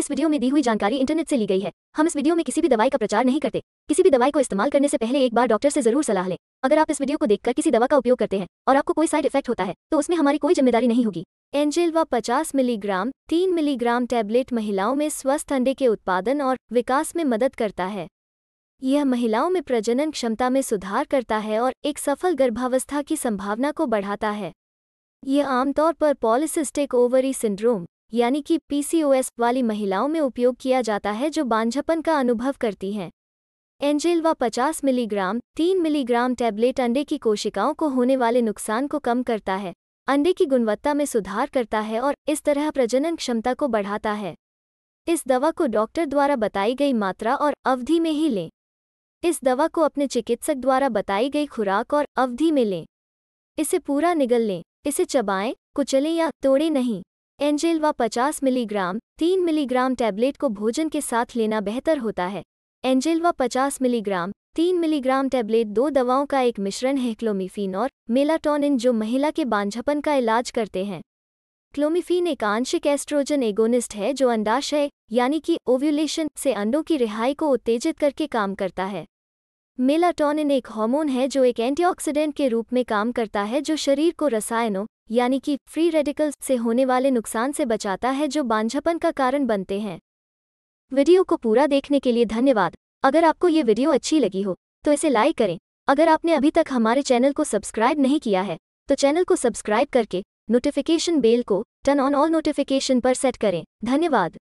इस वीडियो में दी हुई जानकारी इंटरनेट से ली गई है हम इस वीडियो में किसी भी दवाई का प्रचार नहीं करते किसी भी दवाई को इस्तेमाल करने से पहले एक बार डॉक्टर से जरूर सलाह लें अगर आप इस वीडियो को देखकर किसी दवा का उपयोग करते हैं और आपको कोई साइड इफेक्ट होता है तो उसमें हमारी कोई जिम्मेदारी नहीं होगी एंजेलवा पचास मिलीग्राम तीन मिलीग्राम टैबलेट महिलाओं में स्वस्थ अंडे के उत्पादन और विकास में मदद करता है यह महिलाओं में प्रजनन क्षमता में सुधार करता है और एक सफल गर्भावस्था की संभावना को बढ़ाता है यह आमतौर पर पॉलिसिस्टिक ओवरी सिंड्रोम यानी कि पीसीओएस वाली महिलाओं में उपयोग किया जाता है जो बांझपन का अनुभव करती हैं एंजेल व 50 मिलीग्राम 3 मिलीग्राम टैबलेट अंडे की कोशिकाओं को होने वाले नुकसान को कम करता है अंडे की गुणवत्ता में सुधार करता है और इस तरह प्रजनन क्षमता को बढ़ाता है इस दवा को डॉक्टर द्वारा बताई गई मात्रा और अवधि में ही लें इस दवा को अपने चिकित्सक द्वारा बताई गई खुराक और अवधि में लें इसे पूरा निगल लें इसे चबाएं कुचलें या तोड़ें नहीं एंजेल व 50 मिलीग्राम 3 मिलीग्राम टैबलेट को भोजन के साथ लेना बेहतर होता है एंजेल व 50 मिलीग्राम 3 मिलीग्राम टैबलेट दो दवाओं का एक मिश्रण है क्लोमिफिन और मेलाटोनिन जो महिला के बांझपन का इलाज करते हैं क्लोमिफिन एक आंशिक एस्ट्रोजन एगोनिस्ट है जो अंडाशय यानी कि ओव्यूलेशन से अंडों की रिहाई को उत्तेजित करके काम करता है मेलाटोनिन एक हार्मोन है जो एक एंटीऑक्सीडेंट के रूप में काम करता है जो शरीर को रसायनों यानी कि फ्री रेडिकल्स से होने वाले नुकसान से बचाता है जो बांझपन का कारण बनते हैं वीडियो को पूरा देखने के लिए धन्यवाद अगर आपको ये वीडियो अच्छी लगी हो तो इसे लाइक करें अगर आपने अभी तक हमारे चैनल को सब्सक्राइब नहीं किया है तो चैनल को सब्सक्राइब करके नोटिफिकेशन बेल को टर्न ऑन ऑल नोटिफिकेशन पर सेट करें धन्यवाद